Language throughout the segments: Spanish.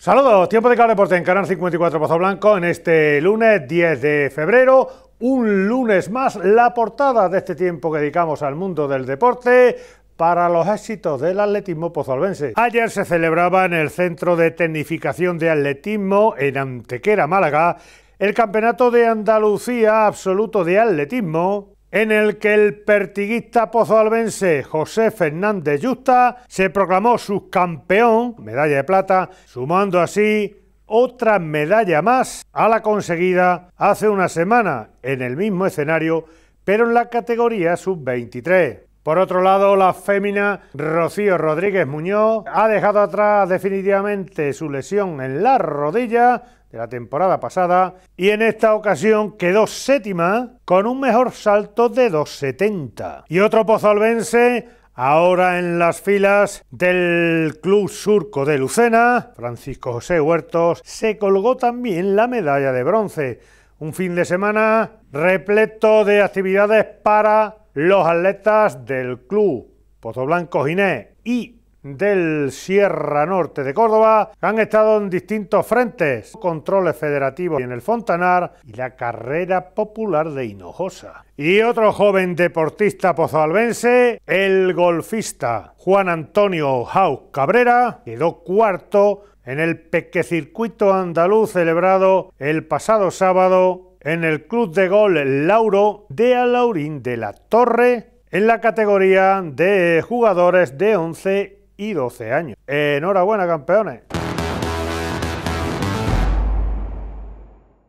Saludos, tiempo de cal deporte en Canal 54 Pozo Blanco en este lunes 10 de febrero. Un lunes más, la portada de este tiempo que dedicamos al mundo del deporte, para los éxitos del atletismo pozolvense. Ayer se celebraba en el Centro de Tecnificación de Atletismo en Antequera, Málaga, el Campeonato de Andalucía Absoluto de Atletismo en el que el pertiguista pozoalbense José Fernández Yusta se proclamó subcampeón, medalla de plata, sumando así otra medalla más a la conseguida hace una semana en el mismo escenario, pero en la categoría sub-23. Por otro lado, la fémina Rocío Rodríguez Muñoz ha dejado atrás definitivamente su lesión en la rodilla de la temporada pasada y en esta ocasión quedó séptima con un mejor salto de 2,70. Y otro pozolvense ahora en las filas del Club Surco de Lucena, Francisco José Huertos, se colgó también la medalla de bronce. Un fin de semana repleto de actividades para los atletas del Club pozoblanco Blanco Ginés y del Sierra Norte de Córdoba han estado en distintos frentes, controles federativos en el Fontanar y la carrera popular de Hinojosa. Y otro joven deportista pozoalbense... el golfista Juan Antonio Jau Cabrera, quedó cuarto en el pequecircuito andaluz celebrado el pasado sábado en el Club de Gol Lauro de Alaurín de la Torre en la categoría de jugadores de 11 12 años. Enhorabuena, campeones.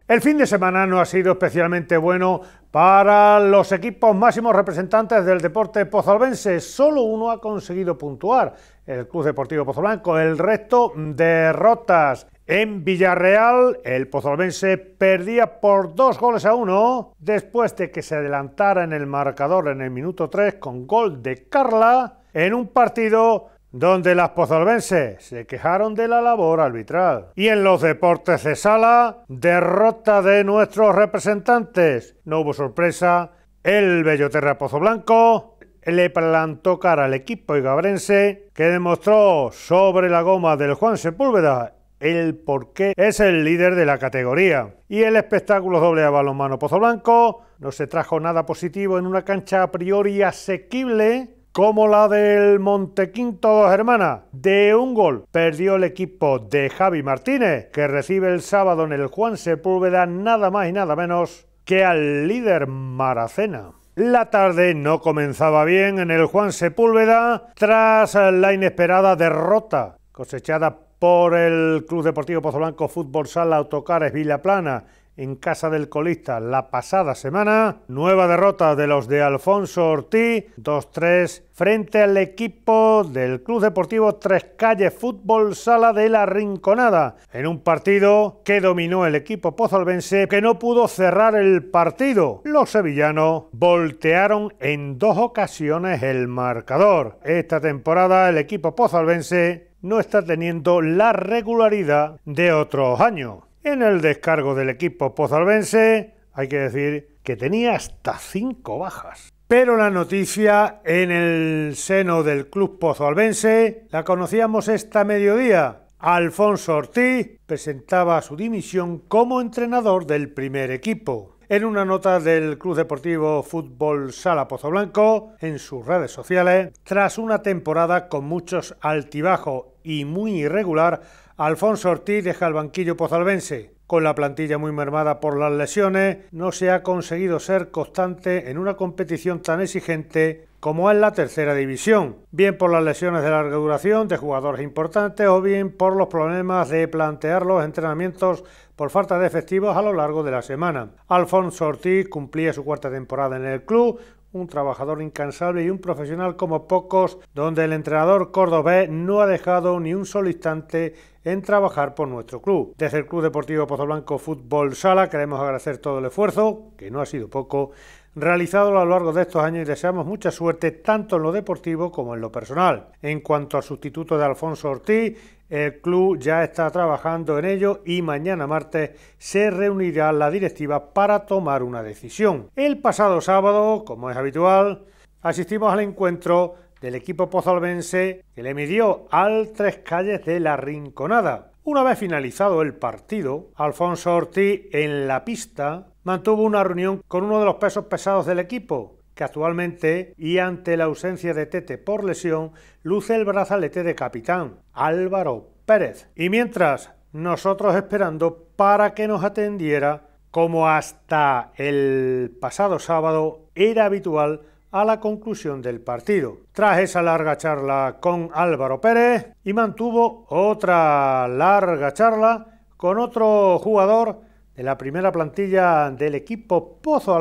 El fin de semana no ha sido especialmente bueno para los equipos máximos representantes del deporte pozolvense... Solo uno ha conseguido puntuar, el Club Deportivo Pozoblanco. El resto derrotas. En Villarreal, el pozolvense perdía por dos goles a uno después de que se adelantara en el marcador en el minuto 3 con gol de Carla en un partido donde las pozolvenses se quejaron de la labor arbitral. Y en los deportes de sala, derrota de nuestros representantes. No hubo sorpresa, el Belloterra Pozo Blanco le plantó cara al equipo igabrense que demostró sobre la goma del Juan Sepúlveda el por qué es el líder de la categoría. Y el espectáculo doble a balonmano Pozo Blanco no se trajo nada positivo en una cancha a priori asequible como la del Montequinto Dos Hermanas. De un gol perdió el equipo de Javi Martínez, que recibe el sábado en el Juan Sepúlveda nada más y nada menos que al líder Maracena. La tarde no comenzaba bien en el Juan Sepúlveda tras la inesperada derrota cosechada por el Club Deportivo Pozo Blanco Fútbol Sala Autocares Vilaplana en casa del colista la pasada semana. Nueva derrota de los de Alfonso Ortiz, 2-3 frente al equipo del Club Deportivo Tres Calles Fútbol Sala de la Rinconada, en un partido que dominó el equipo pozalbense que no pudo cerrar el partido. Los sevillanos voltearon en dos ocasiones el marcador. Esta temporada el equipo pozalbense no está teniendo la regularidad de otros años. En el descargo del equipo pozalvense, hay que decir que tenía hasta cinco bajas. Pero la noticia en el seno del club pozoalbense la conocíamos esta mediodía. Alfonso Ortiz presentaba su dimisión como entrenador del primer equipo. En una nota del Club Deportivo Fútbol Sala Blanco, en sus redes sociales, tras una temporada con muchos altibajos y muy irregular, Alfonso Ortiz deja el banquillo pozalbense. Con la plantilla muy mermada por las lesiones, no se ha conseguido ser constante en una competición tan exigente como es la tercera división, bien por las lesiones de larga duración de jugadores importantes o bien por los problemas de plantear los entrenamientos por falta de efectivos a lo largo de la semana. Alfonso Ortiz cumplía su cuarta temporada en el club, un trabajador incansable y un profesional como pocos, donde el entrenador cordobés no ha dejado ni un solo instante en trabajar por nuestro club. Desde el Club Deportivo Pozoblanco Fútbol Sala queremos agradecer todo el esfuerzo, que no ha sido poco, realizado a lo largo de estos años y deseamos mucha suerte tanto en lo deportivo como en lo personal. En cuanto al sustituto de Alfonso Ortiz, el club ya está trabajando en ello y mañana martes se reunirá la directiva para tomar una decisión. El pasado sábado, como es habitual, asistimos al encuentro del equipo pozolvense que le midió al Tres Calles de la Rinconada una vez finalizado el partido, Alfonso Ortiz en la pista mantuvo una reunión con uno de los pesos pesados del equipo, que actualmente, y ante la ausencia de Tete por lesión, luce el brazalete de capitán, Álvaro Pérez. Y mientras, nosotros esperando para que nos atendiera, como hasta el pasado sábado era habitual a la conclusión del partido. Tras esa larga charla con Álvaro Pérez y mantuvo otra larga charla con otro jugador de la primera plantilla del equipo Pozo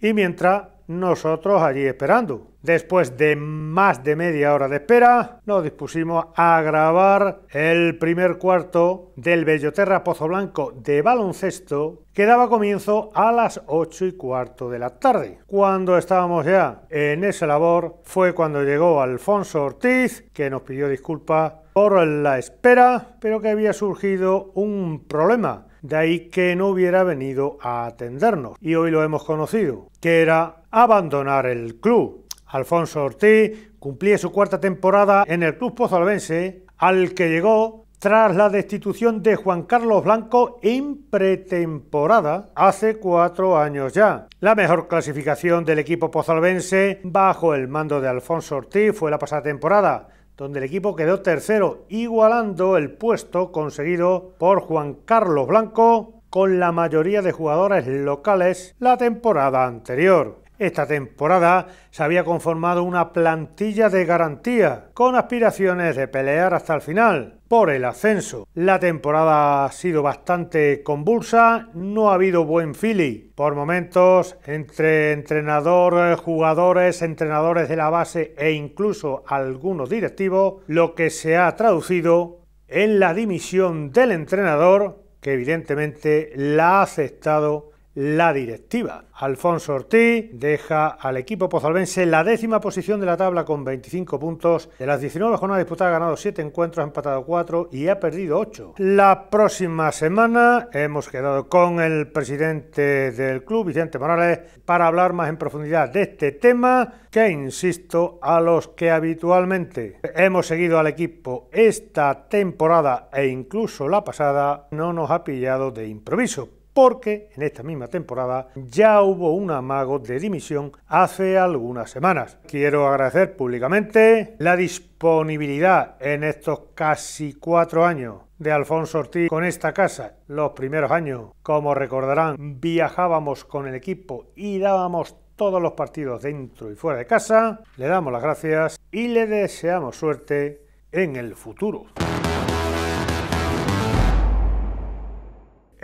Y mientras nosotros allí esperando. Después de más de media hora de espera, nos dispusimos a grabar el primer cuarto del Belloterra Pozo Blanco de baloncesto que daba comienzo a las 8 y cuarto de la tarde. Cuando estábamos ya en esa labor fue cuando llegó Alfonso Ortiz, que nos pidió disculpas por la espera, pero que había surgido un problema de ahí que no hubiera venido a atendernos. Y hoy lo hemos conocido, que era abandonar el club. Alfonso Ortiz cumplía su cuarta temporada en el club pozalbense, al que llegó tras la destitución de Juan Carlos Blanco en pretemporada hace cuatro años ya. La mejor clasificación del equipo pozalbense bajo el mando de Alfonso Ortiz fue la pasada temporada, donde el equipo quedó tercero, igualando el puesto conseguido por Juan Carlos Blanco con la mayoría de jugadores locales la temporada anterior. Esta temporada se había conformado una plantilla de garantía, con aspiraciones de pelear hasta el final por el ascenso. La temporada ha sido bastante convulsa, no ha habido buen feeling. Por momentos, entre entrenadores, eh, jugadores, entrenadores de la base e incluso algunos directivos, lo que se ha traducido en la dimisión del entrenador, que evidentemente la ha aceptado la directiva. Alfonso Ortiz deja al equipo pozalbense en la décima posición de la tabla con 25 puntos. De las 19 jornadas disputadas ha ganado 7 encuentros, ha empatado 4 y ha perdido 8. La próxima semana hemos quedado con el presidente del club, Vicente Morales, para hablar más en profundidad de este tema que, insisto, a los que habitualmente hemos seguido al equipo esta temporada e incluso la pasada, no nos ha pillado de improviso porque en esta misma temporada ya hubo un amago de dimisión hace algunas semanas. Quiero agradecer públicamente la disponibilidad en estos casi cuatro años de Alfonso Ortiz con esta casa. Los primeros años, como recordarán, viajábamos con el equipo y dábamos todos los partidos dentro y fuera de casa. Le damos las gracias y le deseamos suerte en el futuro.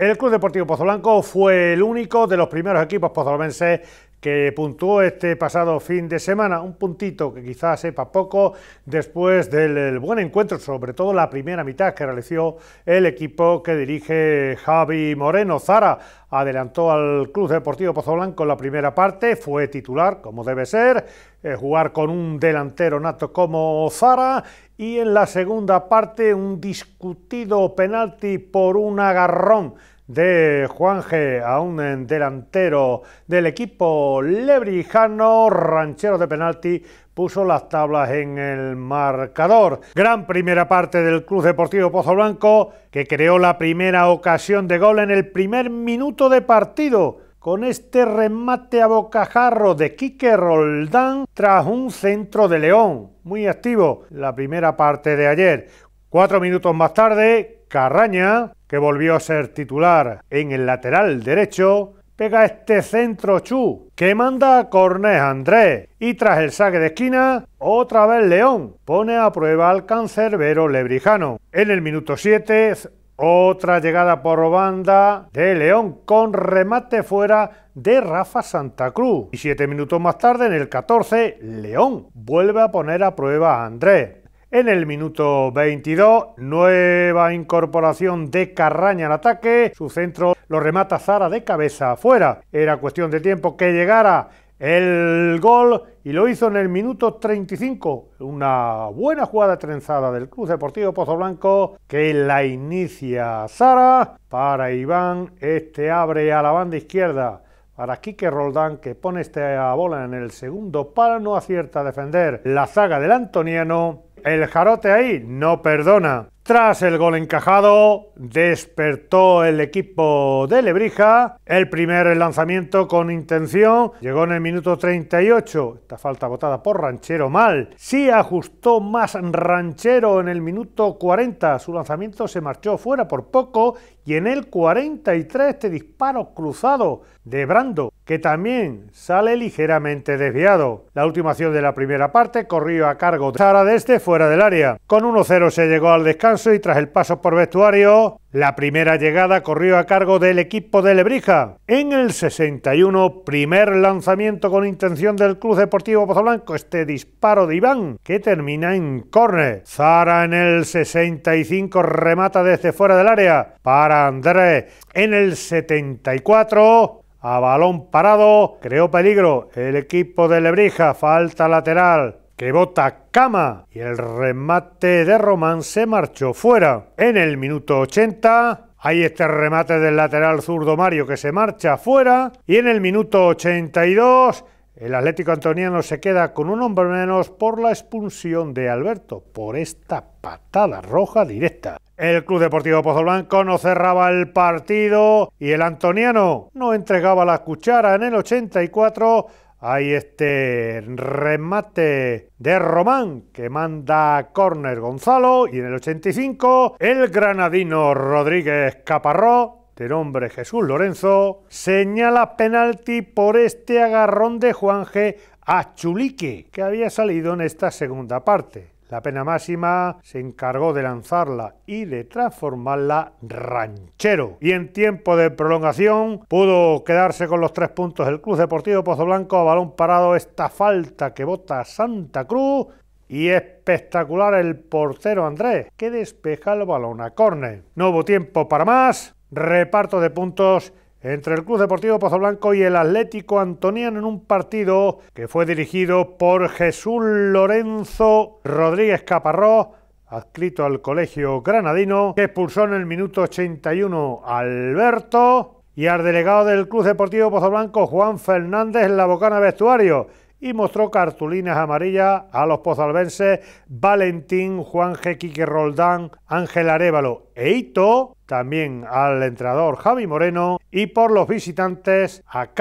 El Club Deportivo Pozoblanco fue el único de los primeros equipos pozolomenses que puntuó este pasado fin de semana, un puntito que quizás sepa poco después del buen encuentro, sobre todo la primera mitad que realizó el equipo que dirige Javi Moreno. Zara adelantó al Club Deportivo Pozoblanco en la primera parte, fue titular como debe ser, eh, jugar con un delantero nato como Zara y en la segunda parte un discutido penalti por un agarrón de Juanje a un delantero del equipo lebrijano, ranchero de penalti, puso las tablas en el marcador. Gran primera parte del Club Deportivo Pozo Blanco, que creó la primera ocasión de gol en el primer minuto de partido. Con este remate a bocajarro de Quique Roldán tras un centro de León. Muy activo la primera parte de ayer. Cuatro minutos más tarde, Carraña que volvió a ser titular en el lateral derecho, pega este centro Chu, que manda a Cornés Andrés. Y tras el saque de esquina, otra vez León pone a prueba al cancerbero lebrijano. En el minuto 7, otra llegada por banda de León con remate fuera de Rafa Santa Cruz. Y siete minutos más tarde, en el 14, León vuelve a poner a prueba a Andrés. En el minuto 22, nueva incorporación de Carraña al ataque. Su centro lo remata Zara de cabeza afuera. Era cuestión de tiempo que llegara el gol y lo hizo en el minuto 35. Una buena jugada trenzada del Club Deportivo Pozo Blanco que la inicia Sara para Iván. Este abre a la banda izquierda para Quique Roldán que pone esta bola en el segundo para no acierta a defender la zaga del Antoniano el jarote ahí no perdona. Tras el gol encajado, despertó el equipo de Lebrija. El primer lanzamiento con intención llegó en el minuto 38. Esta falta votada por Ranchero mal. Sí ajustó más Ranchero en el minuto 40. Su lanzamiento se marchó fuera por poco y en el 43 este disparo cruzado de Brando que también sale ligeramente desviado. La última acción de la primera parte corrió a cargo de Zara desde fuera del área. Con 1-0 se llegó al descanso y tras el paso por vestuario, la primera llegada corrió a cargo del equipo de Lebrija. En el 61, primer lanzamiento con intención del Club Deportivo Pozoblanco, este disparo de Iván, que termina en córner. Zara en el 65 remata desde fuera del área para Andrés. En el 74, a balón parado, creó peligro el equipo de Lebrija, falta lateral que bota Cama y el remate de Román se marchó fuera. En el minuto 80 hay este remate del lateral zurdo Mario que se marcha fuera y en el minuto 82 el Atlético Antoniano se queda con un hombre menos por la expulsión de Alberto por esta patada roja directa. El Club Deportivo Pozoblanco no cerraba el partido y el Antoniano no entregaba la cuchara en el 84. Hay este remate de Román que manda a córner Gonzalo y en el 85 el granadino Rodríguez Caparró de nombre Jesús Lorenzo, señala penalti por este agarrón de Juan G. a Chulique, que había salido en esta segunda parte. La pena máxima se encargó de lanzarla y de transformarla ranchero. Y en tiempo de prolongación pudo quedarse con los tres puntos el Club Deportivo Pozo Blanco a balón parado. Esta falta que bota Santa Cruz y espectacular el portero Andrés, que despeja el balón a córner. No hubo tiempo para más reparto de puntos entre el Club Deportivo Pozoblanco y el Atlético Antoniano en un partido que fue dirigido por Jesús Lorenzo Rodríguez Caparrós, adscrito al Colegio Granadino, que expulsó en el minuto 81 Alberto y al delegado del Club Deportivo Pozoblanco Juan Fernández en la bocana vestuario y mostró cartulinas amarillas a los pozalbenses Valentín, Juan G. Roldán, Ángel Arevalo e Ito, también al entrenador Javi Moreno y por los visitantes a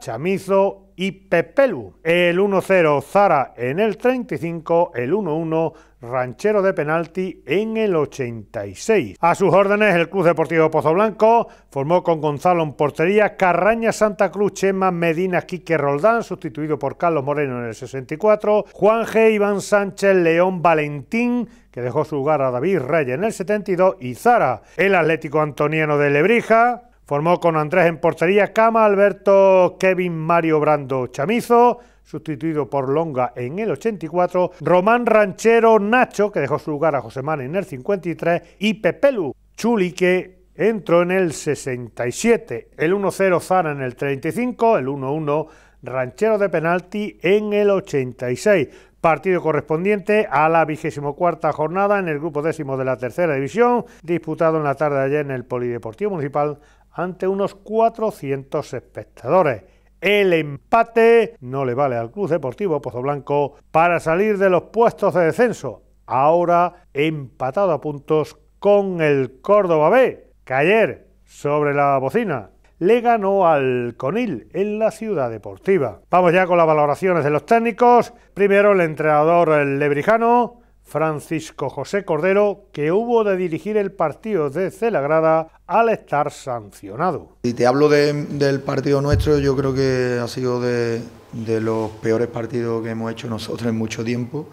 Chamizo y Pepelu. El 1-0 Zara en el 35, el 1-1 ranchero de penalti en el 86. A sus órdenes, el Club Deportivo Pozo Blanco formó con Gonzalo en portería, Carraña Santa Cruz, Chema Medina, Quique Roldán, sustituido por Carlos Moreno en el 64, Juan G. Iván Sánchez, León Valentín, que dejó su lugar a David Reyes en el 72, y Zara, el Atlético Antoniano de Lebrija. Formó con Andrés en portería, Cama, Alberto, Kevin, Mario Brando, Chamizo, sustituido por Longa en el 84, Román Ranchero Nacho, que dejó su lugar a José Mane en el 53, y Pepelu Chuli, que entró en el 67. El 1-0 Zara en el 35, el 1-1 Ranchero de penalti en el 86. Partido correspondiente a la vigésimo cuarta jornada en el grupo décimo de la tercera división, disputado en la tarde de ayer en el Polideportivo Municipal ante unos 400 espectadores. El empate no le vale al Club Deportivo Pozo Blanco para salir de los puestos de descenso. Ahora empatado a puntos con el Córdoba B, que ayer sobre la bocina le ganó al Conil en la ciudad deportiva. Vamos ya con las valoraciones de los técnicos. Primero el entrenador Lebrijano, Francisco José Cordero, que hubo de dirigir el partido de Celagrada al estar sancionado. Si te hablo del partido nuestro, yo creo que ha sido de, los peores partidos que hemos hecho nosotros en mucho tiempo.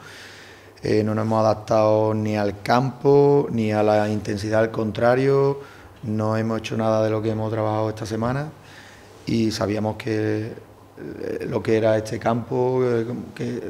Eh, no nos hemos adaptado ni al campo, ni a la intensidad al contrario, no hemos hecho nada de lo que hemos trabajado esta semana y sabíamos que eh, lo que era este campo, eh, que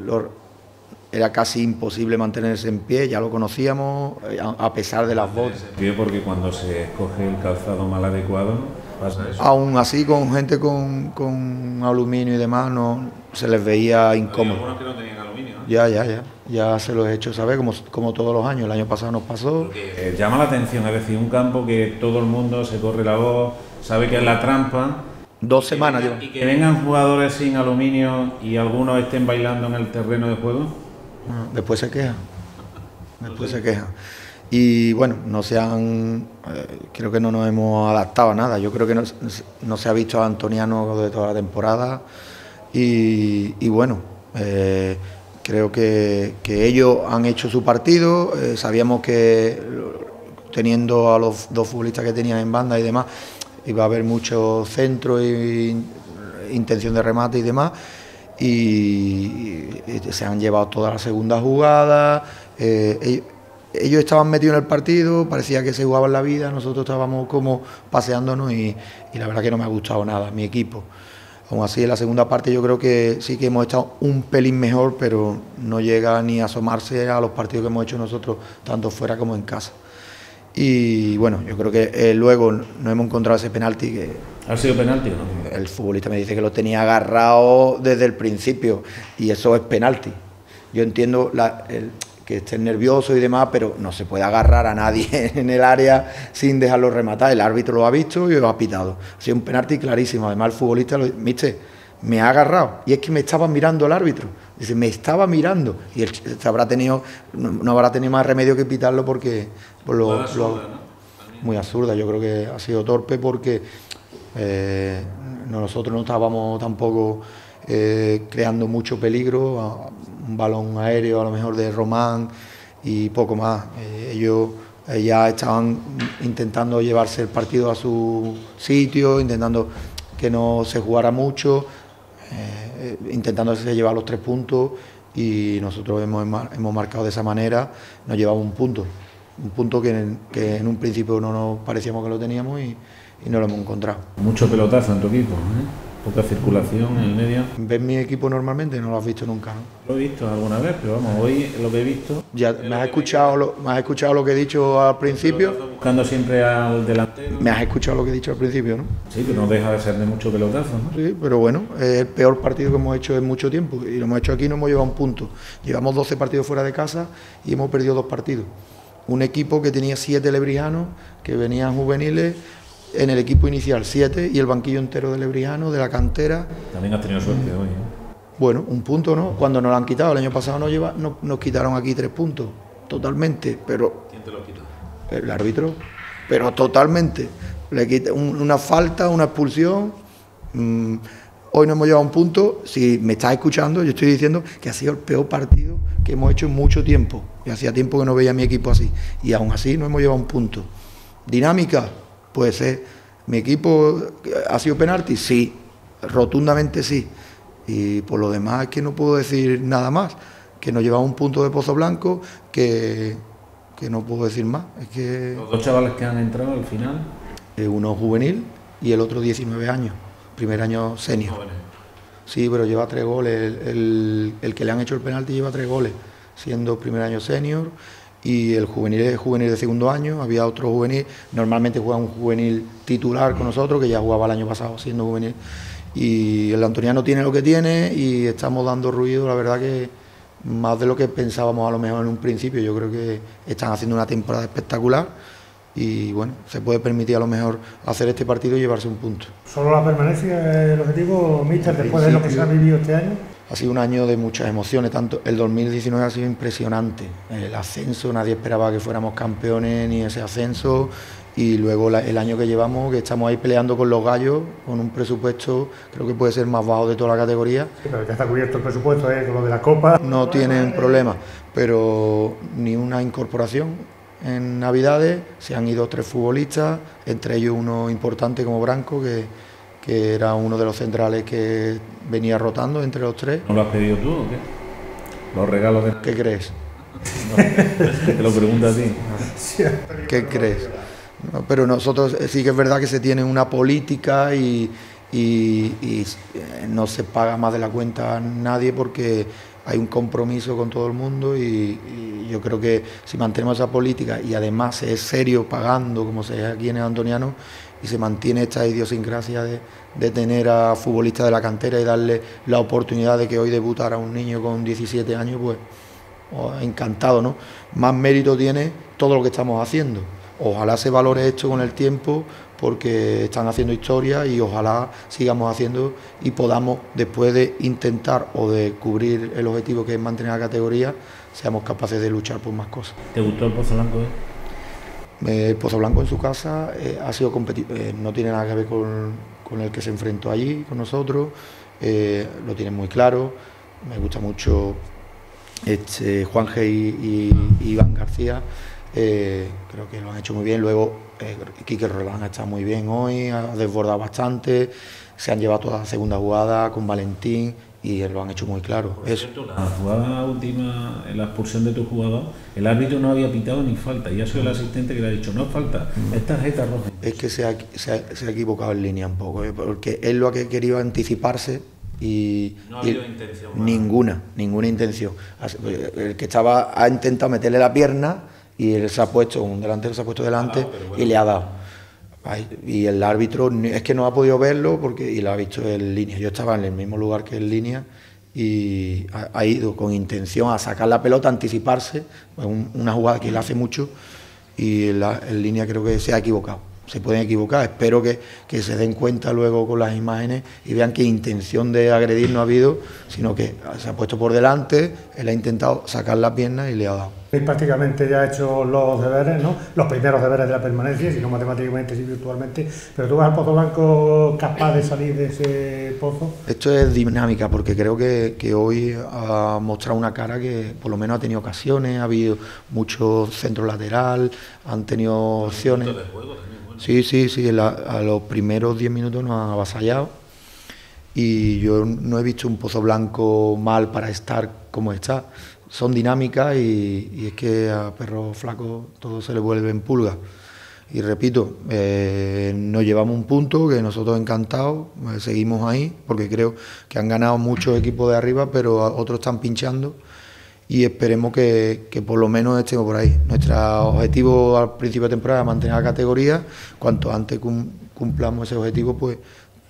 era casi imposible mantenerse en pie, ya lo conocíamos, eh, a pesar de las botas. En pie porque cuando se escoge el calzado mal adecuado, pasa eso. Aún así, con gente con, aluminio y demás, no se les veía incómodo. Algunos que no tenían aluminio. Ya, ya, ya. Ya se los he hecho ¿sabes? como, todos los años. El año pasado nos pasó. Eh, llama la atención, es decir, un campo que todo el mundo se corre la voz, sabe que es la trampa. Dos semanas. Y y que vengan jugadores sin aluminio y algunos estén bailando en el terreno de juego. Mm, después se queja, Después se queja Y bueno, no se han. Eh, creo que no nos hemos adaptado a nada. Yo creo que no, se ha visto a Antoniano de toda la temporada. Y, bueno, eh, creo que, ellos han hecho su partido. Eh, sabíamos que teniendo a los dos futbolistas que tenían en banda y demás, iba a haber mucho centro y intención de remate y demás y, se han llevado toda la segunda jugada. Eh, ellos, estaban metidos en el partido, parecía que se jugaban la vida, nosotros estábamos como paseándonos y, la verdad que no me ha gustado nada mi equipo. Aún así, en la segunda parte yo creo que sí que hemos estado un pelín mejor, pero no llega ni a asomarse a los partidos que hemos hecho nosotros, tanto fuera como en casa. Y bueno, yo creo que eh, luego no hemos encontrado ese penalti que ¿Ha sido penalti no? El futbolista me dice que lo tenía agarrado desde el principio y eso es penalti. Yo entiendo que esté nervioso y demás, pero no se puede agarrar a nadie en el área sin dejarlo rematar. El árbitro lo ha visto y lo ha pitado. Ha sido un penalti clarísimo. Además, el futbolista, lo, me ha agarrado. Y es que me estaba mirando el árbitro. Dice, me estaba mirando. Y él no, habrá tenido más remedio que pitarlo porque pues Muy absurda. Yo creo que ha sido torpe porque eh, nosotros no estábamos tampoco eh, creando mucho peligro, un balón aéreo a lo mejor de Román y poco más. Eh, ellos ya estaban intentando llevarse el partido a su sitio, intentando que no se jugara mucho, intentando llevar los tres puntos y nosotros hemos, hemos marcado de esa manera, nos llevamos un punto un punto que en, un principio no nos parecíamos que lo teníamos y, no lo hemos encontrado. Mucho pelotazo en tu equipo, ¿eh? poca circulación en el medio. ¿Ves mi equipo normalmente? No lo has visto nunca. Lo he visto alguna vez, pero vamos, hoy lo que he visto. Ya me has, escuchado lo, me has escuchado lo que he dicho al principio. Buscando siempre al delantero. Me has escuchado lo que he dicho al principio, ¿no? Sí, que no deja de ser de mucho pelotazo, Sí, pero bueno, es el peor partido que hemos hecho en mucho tiempo y lo hemos hecho aquí no hemos llevado un punto. Llevamos 12 partidos fuera de casa y hemos perdido dos partidos un equipo que tenía siete lebrijanos, que venían juveniles, en el equipo inicial siete y el banquillo entero de lebrijanos, de la cantera. También has tenido suerte hoy. ¿eh? Bueno, un punto no, cuando nos lo han quitado, el año pasado nos, lleva, no, nos quitaron aquí tres puntos, totalmente, pero... ¿Quién te lo quitado? El árbitro, pero totalmente. Le quita una falta, una expulsión. Mm, hoy no hemos llevado a un punto, si me estás escuchando, yo estoy diciendo que ha sido el peor partido que hemos hecho en mucho tiempo. Y hacía tiempo que no veía a mi equipo así. Y aún así no hemos llevado un punto. Dinámica, pues ser... mi equipo eh, ha sido penalti, sí, rotundamente sí. Y por lo demás es que no puedo decir nada más, que nos llevamos un punto de Pozo Blanco, que, que no puedo decir más. Es que, Los dos chavales que han entrado al final. uno juvenil y el otro 19 años primer año senior. Sí, pero lleva tres goles. El, que le han hecho el penalti lleva tres goles, siendo primer año senior y el juvenil es juvenil de segundo año. Había otro juvenil, normalmente juega un juvenil titular con nosotros, que ya jugaba el año pasado siendo juvenil. Y el Antoniano tiene lo que tiene y estamos dando ruido, la verdad que más de lo que pensábamos a lo mejor en un principio. Yo creo que están haciendo una temporada espectacular y bueno, se puede permitir a lo mejor hacer este partido y llevarse un punto. ¿Solo la permanencia es el objetivo, Mister, después de lo que se ha vivido este año? Ha sido un año de muchas emociones, tanto el 2019 ha sido impresionante, el ascenso, nadie esperaba que fuéramos campeones ni ese ascenso y luego el año que llevamos, que estamos ahí peleando con los gallos, con un presupuesto creo que puede ser más bajo de toda la categoría. pero ya está cubierto el presupuesto, ¿eh? con lo de la Copa. No tienen problema, pero ni una incorporación, en Navidades, se han ido tres futbolistas, entre ellos uno importante como Branco, que, era uno de los centrales que venía rotando entre los tres. ¿No lo has pedido tú o qué? Los regalos de... ¿Qué crees? Te lo pregunto a ti. ¿Qué crees? pero nosotros eh, sí que es verdad que se tiene una política y, y, eh, no se paga más de la cuenta a nadie porque hay un compromiso con todo el mundo y yo creo que si mantenemos esa política y además es serio pagando, como se es aquí en el Antoniano, y se mantiene esta idiosincrasia de, de tener a futbolistas de la cantera y darle la oportunidad de que hoy debutara un niño con 17 años, pues oh, encantado, ¿no? Más mérito tiene todo lo que estamos haciendo. Ojalá se valore esto con el tiempo porque están haciendo historia y ojalá sigamos haciendo y podamos, después de intentar o de cubrir el objetivo que es mantener la categoría, seamos capaces de luchar por más cosas. ¿Te gustó el Pozo Blanco? Eh? El Pozo Blanco en su casa eh, ha sido eh, no tiene nada que ver con, el que se enfrentó allí con nosotros, eh, lo tiene muy claro. Me gusta mucho este, Juan G. Y, Iván García, creo que lo han hecho muy bien. Luego, Quique Roland ha estado muy bien hoy, ha desbordado bastante, se han llevado toda la segunda jugada con Valentín y lo han hecho muy claro. Por eso. la jugada última, en la expulsión de tu jugador, el árbitro no había pitado ni falta, y eso el asistente que le ha dicho, no falta, mm. es tarjeta roja. Es que se ha, equivocado en línea un poco, ¿eh? porque él lo que querido anticiparse y, no ha habido intención, ninguna, ninguna intención. El que estaba ha intentado meterle la pierna y él se ha puesto, un delantero se ha puesto delante ah, y le ha dado y el árbitro es que no ha podido verlo porque y lo ha visto en línea. Yo estaba en el mismo lugar que en línea y ha, ido con intención a sacar la pelota, anticiparse, una jugada que él hace mucho y en línea creo que se ha equivocado se pueden equivocar. Espero que, que, se den cuenta luego con las imágenes y vean que intención de agredir no ha habido, sino que se ha puesto por delante, él ha intentado sacar la pierna y le ha dado. Y prácticamente ya ha hecho los deberes, ¿no? los primeros deberes de la permanencia, si no matemáticamente, si virtualmente. Pero tú vas al Pozo Blanco capaz de salir de ese pozo. Esto es dinámica, porque creo que, hoy ha mostrado una cara que por lo menos ha tenido ocasiones, ha habido mucho centro lateral, han tenido opciones. Sí, sí, sí, a los primeros 10 minutos nos han avasallado y yo no he visto un pozo blanco mal para estar como está. Son dinámicas y, es que a perros flacos todo se le vuelve en pulga. Y repito, eh, nos llevamos un punto que nosotros encantados, eh, seguimos ahí, porque creo que han ganado muchos equipos de arriba, pero otros están pinchando y esperemos que, que, por lo menos estemos por ahí. Nuestro objetivo al principio de temporada es mantener la categoría, cuanto antes cumplamos ese objetivo, pues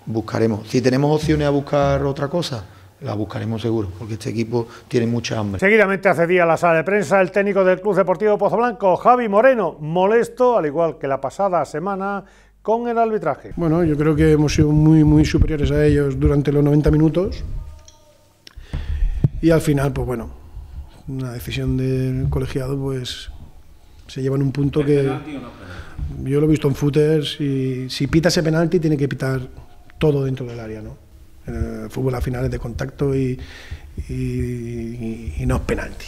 buscaremos. Si tenemos opciones a buscar otra cosa, la buscaremos seguro, porque este equipo tiene mucha hambre. Seguidamente hace día la sala de prensa el técnico del Club Deportivo Pozo Blanco... Javi Moreno, molesto, al igual que la pasada semana, con el arbitraje. Bueno, yo creo que hemos sido muy, muy superiores a ellos durante los 90 minutos y al final, pues bueno, una decisión del colegiado, pues se llevan un punto que. Yo lo he visto en footers y si pita ese penalti, tiene que pitar todo dentro del área, ¿no? el fútbol a finales de contacto y, no es penalti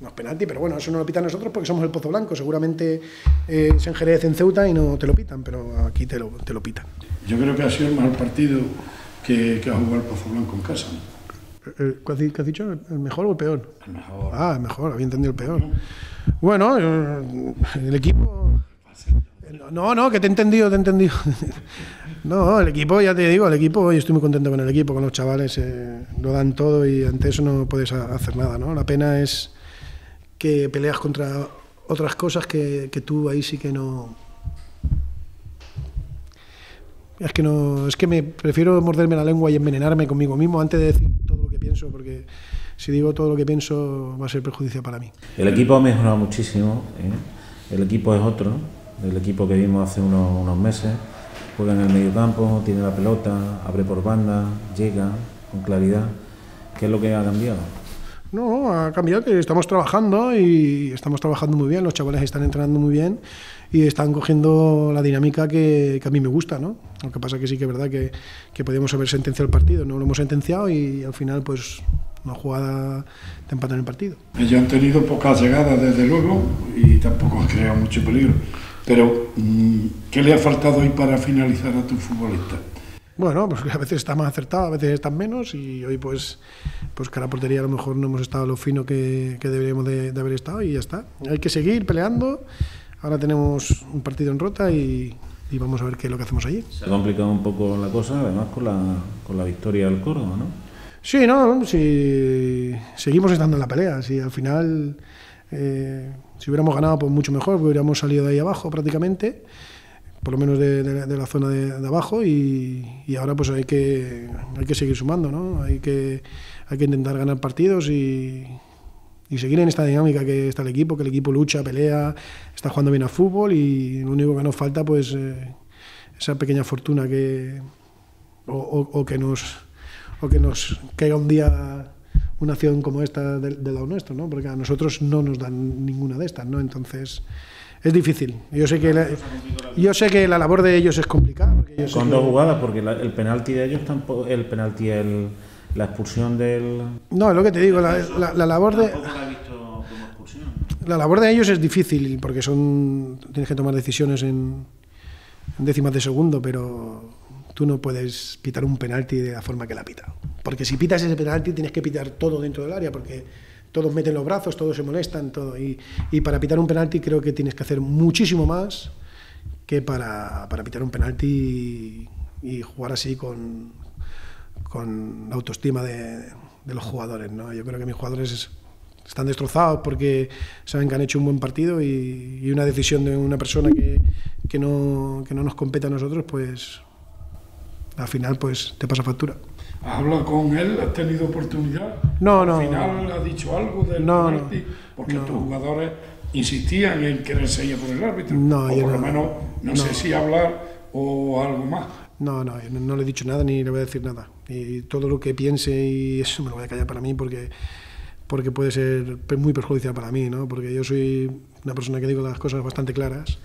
no es penalti, pero bueno, eso no lo pitan nosotros porque somos el Pozo Blanco. Seguramente eh, se enjerece en Ceuta y no te lo pitan, pero aquí te lo, te lo pitan. Yo creo que ha sido el mal partido que, que ha jugado el Pozo Blanco en casa. Eh, ¿Qué has dicho? ¿El mejor o el peor? El mejor. Ah, el mejor, había entendido el peor. Bueno, eh, el equipo. No, no, que te he entendido, te he entendido. No, el equipo, ya te digo, el equipo, yo estoy muy contento con el equipo, con los chavales, eh, lo dan todo y ante eso no puedes hacer nada, ¿no? La pena es que peleas contra otras cosas que, que tú ahí sí que no, es que no, es que me prefiero morderme la lengua y envenenarme conmigo mismo antes de decir pienso, porque si digo todo lo que pienso va a ser perjudicial para mí. El equipo ha mejorado muchísimo, ¿eh? el equipo es otro, el equipo que vimos hace unos, unos meses, juega en el mediocampo, tiene la pelota, abre por banda, llega con claridad. ¿Qué es lo que ha cambiado? No, ha cambiado que estamos trabajando y estamos trabajando muy bien, los chavales están entrenando muy bien y están cogiendo la dinámica que, que a mí me gusta, ¿no? Lo que pasa que sí que es verdad que, que haber sentenciado el partido, no lo hemos sentenciado y al final pues una jugada empate en el partido. Ellos han tenido pocas llegadas desde luego y tampoco han creado mucho peligro, pero mm, ¿qué le ha faltado hoy para finalizar a tu futbolista? Bueno, pues a veces está más acertado, a veces está menos y hoy pues, pues cara portería a lo mejor no hemos estado lo fino que, que deberíamos de haber estado y ya está. Hay que seguir peleando. Ahora tenemos un partido en rota y, vamos a ver qué es lo que hacemos allí. Se ha complicado un poco la cosa, además con la, victoria del Córdoba, ¿no? Sí, no, si seguimos estando en la pelea. Si al final, eh, si hubiéramos ganado, pues mucho mejor, hubiéramos salido de ahí abajo prácticamente por lo menos de, la zona de, abajo y, y, ahora pues hay que hay que seguir sumando no hay que hay que intentar ganar partidos y, y seguir en esta dinámica que está el equipo, que el equipo lucha, pelea, está jugando bien a fútbol y lo único que nos falta pues eh, esa pequeña fortuna que o, que nos o que nos caiga un día una acción como esta del, lado nuestro, ¿no? Porque a nosotros no nos dan ninguna de estas, ¿no? Entonces es difícil. Yo sé que la, yo sé que la labor de ellos es complicada. Con dos jugadas, porque el penalti de ellos tampoco, el penalti el la expulsión del... No, es lo que te digo, la, labor de... La, labor de ellos es difícil porque son tienes que tomar decisiones en, décimas de segundo, pero tú no puedes pitar un penalti de la forma que la pita. Porque si pitas ese penalti tienes que pitar todo dentro del área, porque todos meten los brazos, todos se molestan, todo. Y, para pitar un penalti creo que tienes que hacer muchísimo más que para, para pitar un penalti y jugar así con con la autoestima de, los jugadores. ¿no? Yo creo que mis jugadores están destrozados porque saben que han hecho un buen partido y, una decisión de una persona que, que, no, que no nos compete a nosotros, pues al final pues te pasa factura. ¿Has hablado con él? ¿Has tenido oportunidad? No, no. ¿Al final ha dicho algo del no, porque tus jugadores insistían en querer seguir por el árbitro. No, o por lo menos, no, sé si hablar o algo más. No, no, no le he dicho nada ni le voy a decir nada. Y todo lo que piense y eso me lo voy a callar para mí porque, porque puede ser muy perjudicial para mí, ¿no? Porque yo soy una persona que digo las cosas bastante claras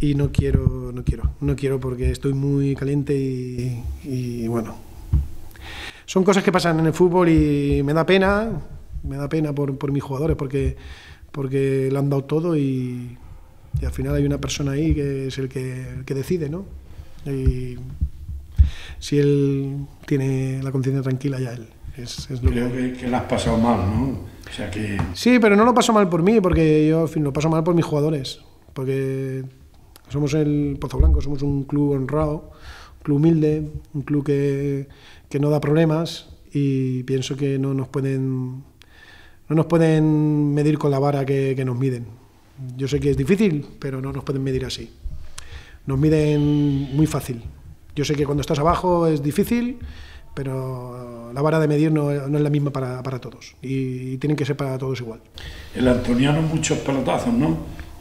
y no quiero, no quiero, no quiero porque estoy muy caliente y, bueno. Son cosas que pasan en el fútbol y me da pena, me da pena por, mis jugadores porque, porque le han dado todo y, al final hay una persona ahí que es el que, el que decide, ¿no? Y si él tiene la conciencia tranquila, ya él. Es, lo Creo que, que, la has pasado mal, ¿no? Sí, pero no lo paso mal por mí, porque yo, en fin, lo paso mal por mis jugadores. Porque somos el Pozo Blanco, somos un club honrado, un club humilde, un club que, no da problemas y pienso que no nos pueden, no nos pueden medir con la vara que nos miden. Yo sé que es difícil, pero no nos pueden medir así nos miden muy fácil. Yo sé que cuando estás abajo es difícil, pero la vara de medir no, es la misma para, todos y, tienen que ser para todos igual. El Antoniano muchos pelotazos, ¿no?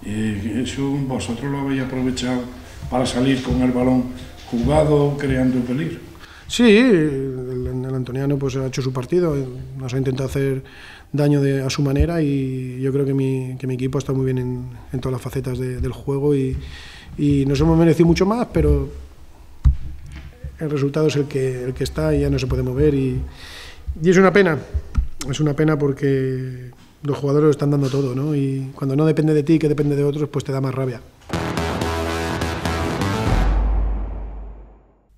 Y eso vosotros lo habéis aprovechado para salir con el balón jugado, creando peligro. Sí, el, Antoniano pues ha hecho su partido, nos ha intentado hacer daño a su manera y yo creo que mi, equipo está muy bien en, todas las facetas del juego y, y nos hemos merecido mucho más, pero el resultado es el que, el que está y ya no se puede mover y, es una pena, es una pena porque los jugadores lo están dando todo, ¿no? Y cuando no depende de ti, que depende de otros, pues te da más rabia.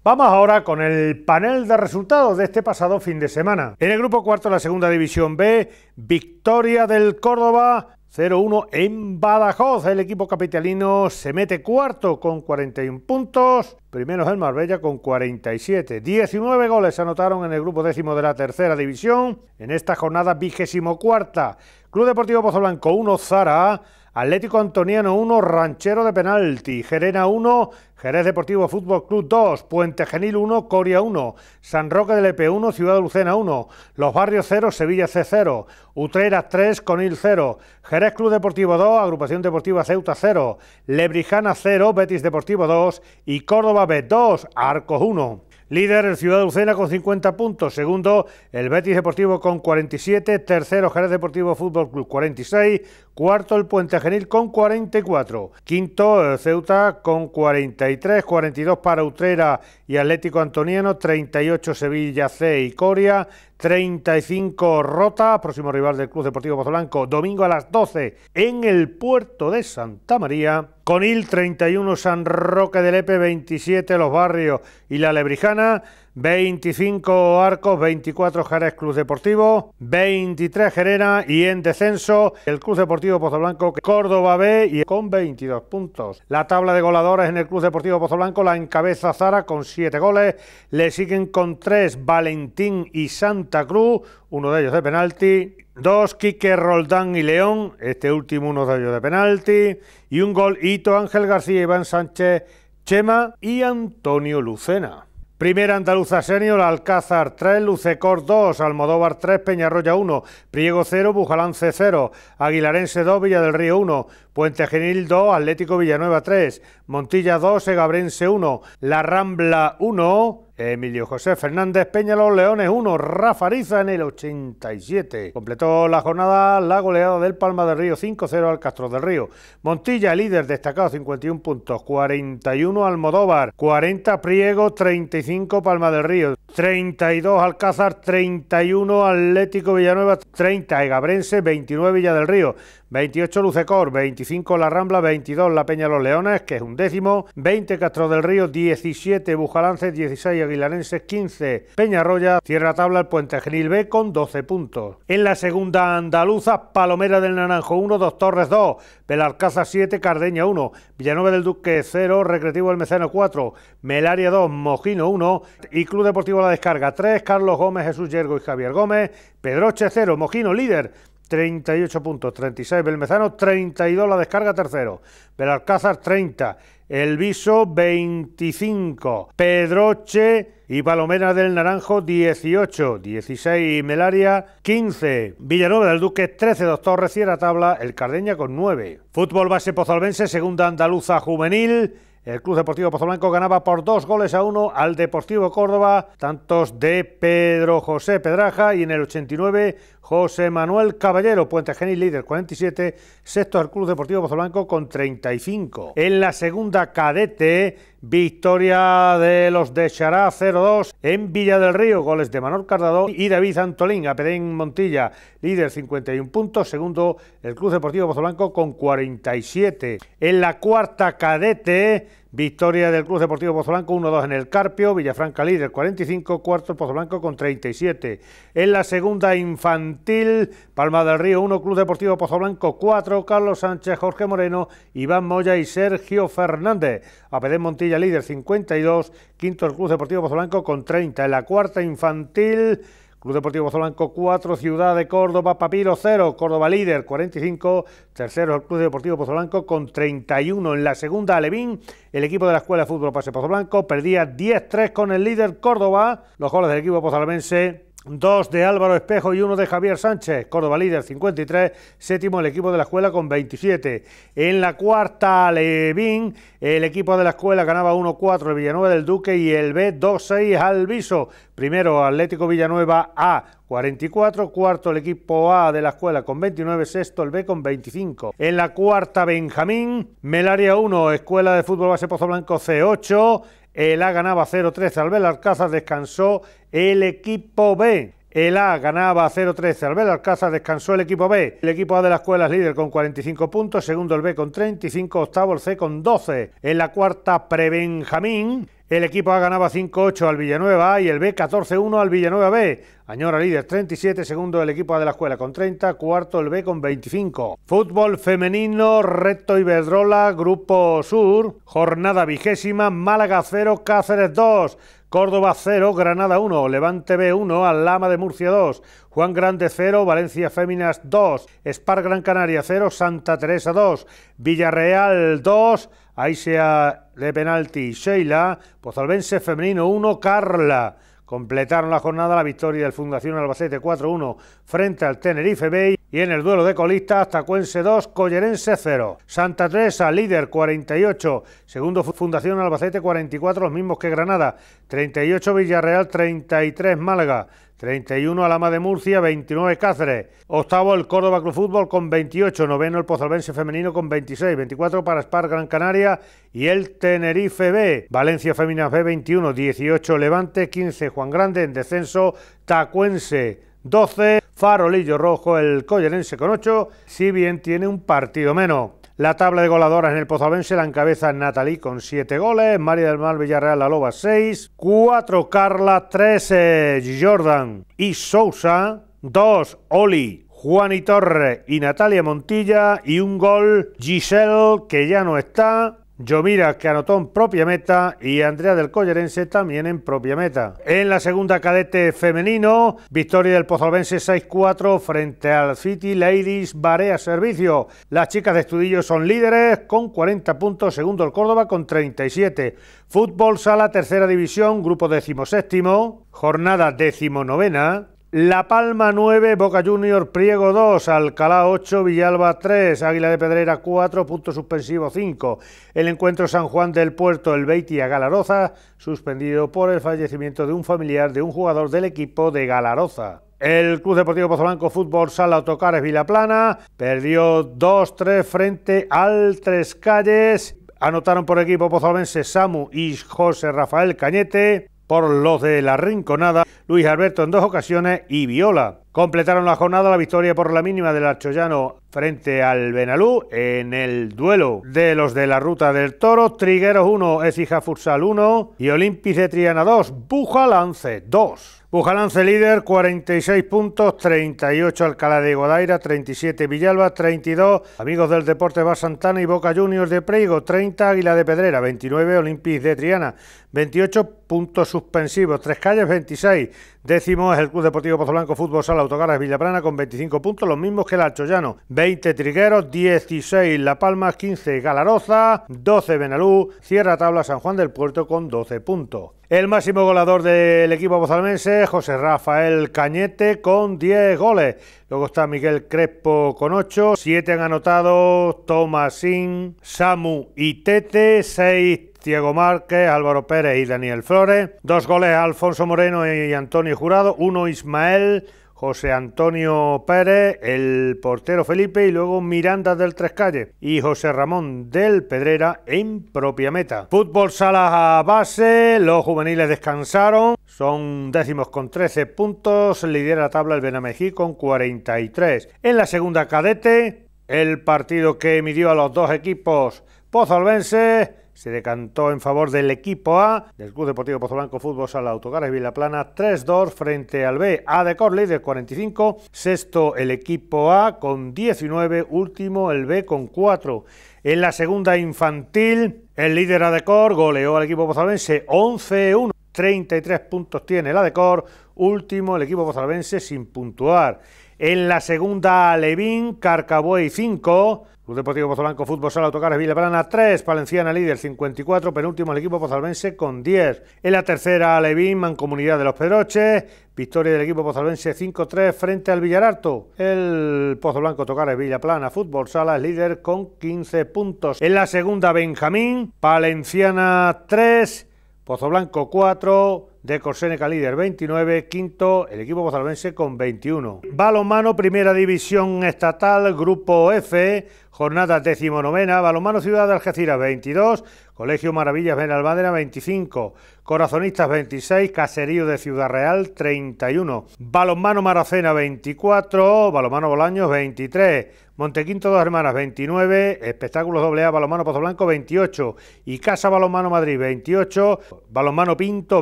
Vamos ahora con el panel de resultados de este pasado fin de semana. En el grupo cuarto de la segunda división B, victoria del Córdoba 0-1 en Badajoz. El equipo capitalino se mete cuarto con 41 puntos. Primero es el Marbella con 47. 19 goles anotaron en el grupo décimo de la tercera división. En esta jornada vigésimo cuarta. Club Deportivo Pozo Blanco 1, Zara Atlético Antoniano 1, Ranchero de penalti, Gerena 1, Jerez Deportivo Fútbol Club 2, Puente Genil 1, Coria 1, San Roque del EP 1, Ciudad Lucena 1, Los Barrios 0, Sevilla C 0, Utrera 3, Conil 0, Jerez Club Deportivo 2, Agrupación Deportiva Ceuta 0, Lebrijana 0, Betis Deportivo 2 y Córdoba B 2, Arcos 1. Líder el Ciudad de Lucena con 50 puntos. Segundo el Betis Deportivo con 47. Tercero Jerez Deportivo Fútbol Club 46. Cuarto, el Puente Genil con 44. Quinto, Ceuta con 43. 42 para Utrera y Atlético Antoniano. 38 Sevilla C y Coria. 35 Rota, próximo rival del Club Deportivo Blanco... domingo a las 12 en el puerto de Santa María. Conil 31, San Roque del Epe 27, Los Barrios y La Lebrijana. 25 Arcos, 24 Jerez Club Deportivo, 23 Gerena y en descenso el Club Deportivo Blanco Córdoba B y con 22 puntos. La tabla de goladores en el Club Deportivo Blanco la encabeza Zara con 7 goles, le siguen con 3 Valentín y Santa Cruz, uno de ellos de penalti, Dos, Quique Roldán y León, este último uno de ellos de penalti, y un gol Hito Ángel García, Iván Sánchez, Chema y Antonio Lucena. Primera Andaluza Senior, Alcázar 3, Lucecor 2, Almodóvar 3, Peñarroya 1, Priego 0, Bujalance 0, Aguilarense 2, Villa del Río 1, Puente Genil 2, Atlético Villanueva 3, Montilla 2, Segabrense 1, La Rambla 1, Emilio José Fernández Peña los Leones 1, Rafa Riza en el 87. Completó la jornada la goleada del Palma del Río 5-0 al Castro del Río. Montilla, líder destacado, 51 puntos, 41 Almodóvar, 40 Priego, 35 Palma del Río, 32 Alcázar, 31 Atlético Villanueva, 30 Egabrense, 29 Villa del Río, 28 Lucecor, 25 La Rambla, 22 La Peña los Leones, que es un décimo, 20 Castro del Río, 17 Bujalance, 16 Vilanenses 15, Peñarroya cierra tabla el Puente Genil B con 12 puntos. En la segunda andaluza, Palomera del Naranjo 1, Dos Torres 2, Belarcaza 7, Cardeña 1, Villanueva del Duque 0, Recreativo del Meceno 4, Melaria 2, Mojino 1 y Club Deportivo La Descarga 3, Carlos Gómez, Jesús Yergo y Javier Gómez, Pedroche 0, Mojino líder 38 puntos, 36 Belmezano, 32 la descarga tercero, Belalcázar 30, Elviso 25, Pedroche y Palomera del Naranjo 18, 16 Melaria 15, Villanueva del Duque 13, Doctor Reciera Tabla, el Cardeña con 9. Fútbol base pozalbense, segunda andaluza juvenil. El Club Deportivo Pozoblanco ganaba por dos goles a uno al Deportivo Córdoba, tantos de Pedro José Pedraja y en el 89 José Manuel Caballero, Puente Genil, líder 47, sexto del Club Deportivo Blanco con 35. En la segunda cadete, victoria de los de Xará 0-2 en Villa del Río, goles de Manuel Cardado y David Antolín, Pedén Montilla, líder 51 puntos, segundo el Club Deportivo Blanco con 47. En la cuarta cadete Victoria del Club Deportivo Blanco, 1-2 en el Carpio, Villafranca líder 45, cuarto el Blanco con 37. En la segunda infantil, Palma del Río 1, Club Deportivo Pozo Blanco, 4, Carlos Sánchez, Jorge Moreno, Iván Moya y Sergio Fernández. Apedén Montilla líder 52, quinto el Club Deportivo Pozo Blanco con 30. En la cuarta infantil... Club Deportivo Pozo Blanco 4, Ciudad de Córdoba, Papiro 0, Córdoba líder 45, tercero el Club Deportivo Blanco con 31. En la segunda, Alevín, el equipo de la Escuela de Fútbol Pase Blanco, perdía 10-3 con el líder Córdoba. Los goles del equipo pozalbense Dos de Álvaro Espejo y uno de Javier Sánchez. Córdoba líder 53, séptimo el equipo de la escuela con 27. En la cuarta, Levin, el equipo de la escuela ganaba 1-4 el Villanueva del Duque y el B 2-6 Alviso. Primero Atlético Villanueva A 44, cuarto el equipo A de la escuela con 29, sexto el B con 25. En la cuarta Benjamín, Melaria 1, Escuela de Fútbol Base Pozo Blanco C8, el A ganaba 0-13 al casas descansó el equipo B. El A ganaba 0-13 al casas descansó el equipo B. El equipo A de la escuela es líder con 45 puntos, segundo el B con 35, octavo el C con 12. En la cuarta, Prebenjamín. El equipo ha ganaba 5-8 al Villanueva y el B 14-1 al Villanueva B. Añora líder 37, segundo el equipo A de la escuela con 30, cuarto el B con 25. Fútbol femenino, Recto Iberdrola, Grupo Sur, jornada vigésima, Málaga 0, Cáceres 2. Córdoba 0, Granada 1, Levante B 1, Alama de Murcia 2, Juan Grande 0, Valencia Féminas 2, Spar Gran Canaria 0, Santa Teresa 2, Villarreal 2, Aisea de penalti. Sheila, Pozalbense femenino 1, Carla. Completaron la jornada la victoria del Fundación Albacete 4-1 frente al Tenerife Bay y en el duelo de colistas Cuense 2, Collerense 0. Santa Teresa, líder 48, segundo Fundación Albacete 44, los mismos que Granada, 38 Villarreal, 33 Málaga, 31 Alama de Murcia, 29 Cáceres, octavo el Córdoba Club Fútbol con 28, noveno el Pozalbense Femenino con 26, 24 para Spar Gran Canaria y el Tenerife B, Valencia Femina B 21, 18 Levante, 15 Juan Grande en descenso, Tacuense 12, Farolillo Rojo el Collerense con 8, si bien tiene un partido menos. La tabla de goladoras en el Pozavense la encabeza Natalí con 7 goles, María del Mar Villarreal La Loba 6, 4 Carla, 3 Jordan y Sousa, 2 Oli, Juan y Torres y Natalia Montilla y un gol Giselle que ya no está Yomira que anotó en propia meta y Andrea del Collerense también en propia meta. En la segunda cadete femenino, victoria del Pozolvense 6-4 frente al City Ladies Barea Servicio. Las chicas de Estudillo son líderes con 40 puntos, segundo el Córdoba con 37. Fútbol Sala, tercera división, grupo decimoséptimo, jornada decimonovena. La Palma 9, Boca Junior, Priego 2, Alcalá 8, Villalba 3, Águila de Pedrera 4, punto suspensivo 5. El encuentro San Juan del Puerto, el Beiti a Galaroza, suspendido por el fallecimiento de un familiar de un jugador del equipo de Galaroza. El Club Deportivo Blanco, Fútbol Sala Autocares Vilaplana perdió 2-3 frente al Tres Calles. Anotaron por equipo pozolvense Samu y José Rafael Cañete por los de la Rinconada, Luis Alberto en dos ocasiones y Viola. Completaron la jornada la victoria por la mínima del Archollano frente al Benalú en el duelo de los de la Ruta del Toro. Trigueros 1, Ecija Futsal 1 y Olimpis de Triana 2, Bujalance 2. Bujalance líder, 46 puntos, 38 Alcalá de Godaira, 37 Villalba, 32 Amigos del Deporte Bar Santana y Boca Juniors de Preigo, 30 Águila de Pedrera, 29 Olimpis de Triana, 28 puntos suspensivos, Tres Calles 26, Décimo es el Club Deportivo Blanco, Fútbol Sala Autocaras Villaprana con 25 puntos, los mismos que el Alchoyano. 20 Trigueros, 16 La Palma, 15 Galaroza, 12 Benalú, cierra tabla San Juan del Puerto con 12 puntos. El máximo goleador del equipo bozalmense, José Rafael Cañete, con 10 goles. Luego está Miguel Crespo con 8. 7 han anotado Tomasín, Samu y Tete. 6 Diego Márquez, Álvaro Pérez y Daniel Flores. Dos goles Alfonso Moreno y Antonio Jurado. Uno Ismael, José Antonio Pérez, el portero Felipe y luego Miranda del Tres Calles y José Ramón del Pedrera en propia meta. Fútbol sala a base, los juveniles descansaron, son décimos con 13 puntos, lidera la tabla el Benamejí con 43. En la segunda cadete, el partido que midió a los dos equipos pozolvenses se decantó en favor del equipo A, del Club Deportivo Blanco, Fútbol Sala Autogares Plana, 3-2 frente al B. A de Corley 45, sexto el equipo A con 19, último el B con 4. En la segunda infantil, el líder A decor, goleó al equipo pozalbense 11-1. 33 puntos tiene el Decor. último el equipo pozalbense sin puntuar. En la segunda, Levín, Carcabuey 5, Club Deportivo Blanco, Fútbol Sala, Villa Plana 3, Palenciana, líder, 54, penúltimo el equipo pozalbense con 10. En la tercera, Alevín, Mancomunidad de los Pedroches, victoria del equipo pozalbense 5-3 frente al Villararto. El Pozo Blanco, Autocares, Villaplana, Fútbol Sala es líder con 15 puntos. En la segunda, Benjamín, Palenciana, 3, Pozo Blanco, 4, de Corseneca líder 29, quinto el equipo gozalbense con 21. Balonmano, primera división estatal, grupo F, jornada decimonovena, Balonmano Ciudad de Algeciras 22, Colegio Maravillas Benalmádena 25, Corazonistas 26, Caserío de Ciudad Real 31, Balonmano Maracena 24, Balonmano Bolaños 23, Montequinto Dos Hermanas 29, Espectáculos AA Balonmano Pozo Blanco 28 y Casa Balonmano Madrid 28, Balonmano Pinto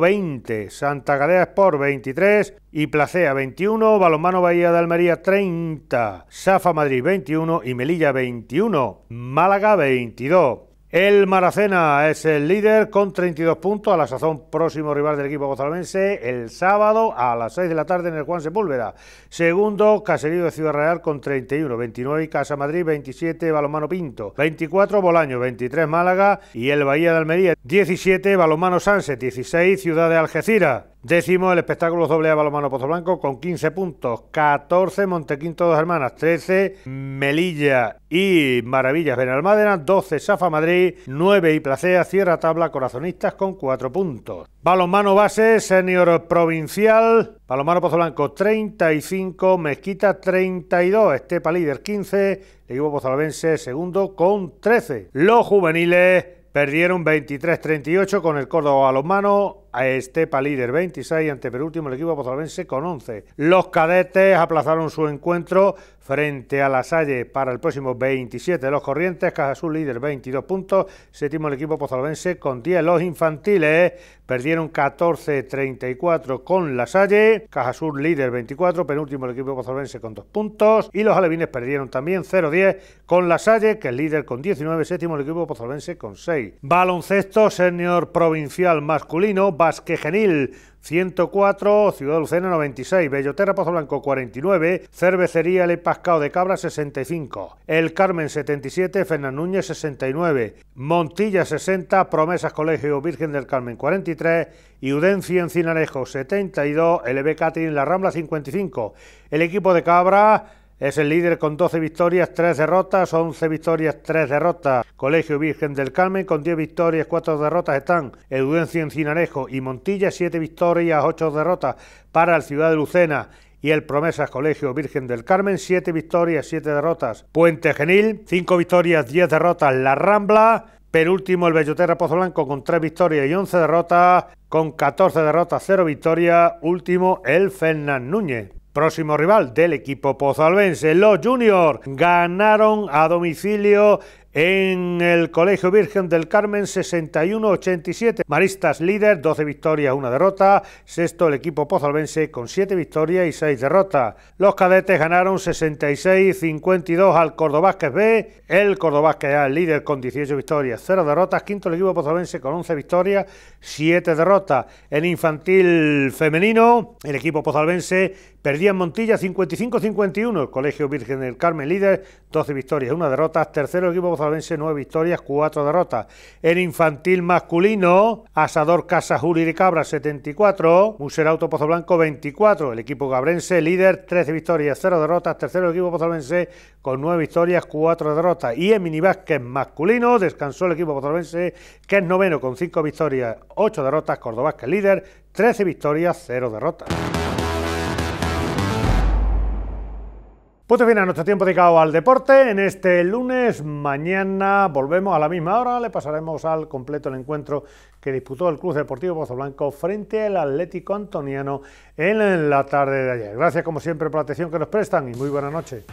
20, Santa Gadea Sport 23 y Placea 21, Balonmano Bahía de Almería 30, Safa Madrid 21 y Melilla 21, Málaga 22. El Maracena es el líder con 32 puntos, a la sazón próximo rival del equipo gozalmense el sábado a las 6 de la tarde en el Juan Sepúlveda. Segundo, Caserío de Ciudad Real con 31, 29 Casa Madrid, 27 Balomano Pinto, 24 Bolaño, 23 Málaga y el Bahía de Almería, 17 Balomano Sánchez, 16 Ciudad de Algeciras. Décimo, el espectáculo doble A balomano Pozo Blanco con 15 puntos. 14, Montequinto Dos Hermanas. 13, Melilla y Maravillas Benalmádena. 12, Safa Madrid. 9 y Placea cierra tabla Corazonistas con 4 puntos. balomano base, senior provincial. balomano Pozo Blanco 35, Mezquita 32, Estepa líder 15, el equipo segundo con 13. Los juveniles perdieron 23-38 con el Córdoba balomano a Estepa líder 26, ...ante penúltimo el equipo pozolvense con 11. Los cadetes aplazaron su encuentro frente a la Salle para el próximo 27 de los corrientes, Caja sur líder 22 puntos, séptimo el equipo pozolvense con 10. Los infantiles perdieron 14-34 con la Salle, Caja Sur líder 24, penúltimo el equipo pozolvense con 2 puntos y los alevines perdieron también 0-10 con la Salle, que es líder con 19, séptimo el equipo pozolvense con 6. Baloncesto senior provincial masculino que Genil 104, Ciudad Lucena 96, ...Bellotera, Pozo Blanco 49, Cervecería Le Pascao de Cabra 65, El Carmen 77, Fernán Núñez 69, Montilla 60, Promesas Colegio Virgen del Carmen 43 y Udencia Encinarejo 72, LB en La Rambla 55. El equipo de Cabra es el líder con 12 victorias, 3 derrotas, 11 victorias, 3 derrotas. Colegio Virgen del Carmen con 10 victorias, 4 derrotas están. Eduencio Encinarejo y Montilla, 7 victorias, 8 derrotas para el Ciudad de Lucena y el Promesas Colegio Virgen del Carmen, 7 victorias, 7 derrotas. Puente Genil, 5 victorias, 10 derrotas. La Rambla, último el Bellotera Pozo Blanco con 3 victorias y 11 derrotas, con 14 derrotas, 0 victorias. Último el Fernán Núñez. Próximo rival del equipo pozalbense, los Junior ganaron a domicilio en el Colegio Virgen del Carmen 61-87. Maristas líder, 12 victorias, 1 derrota. Sexto el equipo pozalvense con 7 victorias y 6 derrotas. Los cadetes ganaron 66-52 al Cordobásquez B. El Cordobásquez A, líder con 18 victorias, 0 derrotas. Quinto el equipo pozalbense con 11 victorias, 7 derrotas. En infantil femenino, el equipo pozalbense perdía en Montilla 55-51. El Colegio Virgen del Carmen líder, 12 victorias, 1 derrota. Tercero el equipo Alavense nueve victorias, cuatro derrotas. En infantil masculino, Asador Casa Juli de Cabra 74, Muserauto Pozo Blanco 24, el equipo gabrense líder 13 victorias, cero derrotas, tercero el equipo pozalbense con nueve victorias, cuatro derrotas. Y en minibásquet masculino descansó el equipo pozalbense que es noveno con cinco victorias, ocho derrotas, Cordobás que es líder, 13 victorias, 0 derrotas. Punto pues final a nuestro tiempo dedicado al deporte. En este lunes, mañana volvemos a la misma hora. Le pasaremos al completo el encuentro que disputó el Club Deportivo Pozo Blanco frente al Atlético Antoniano en la tarde de ayer. Gracias, como siempre, por la atención que nos prestan y muy buena noche.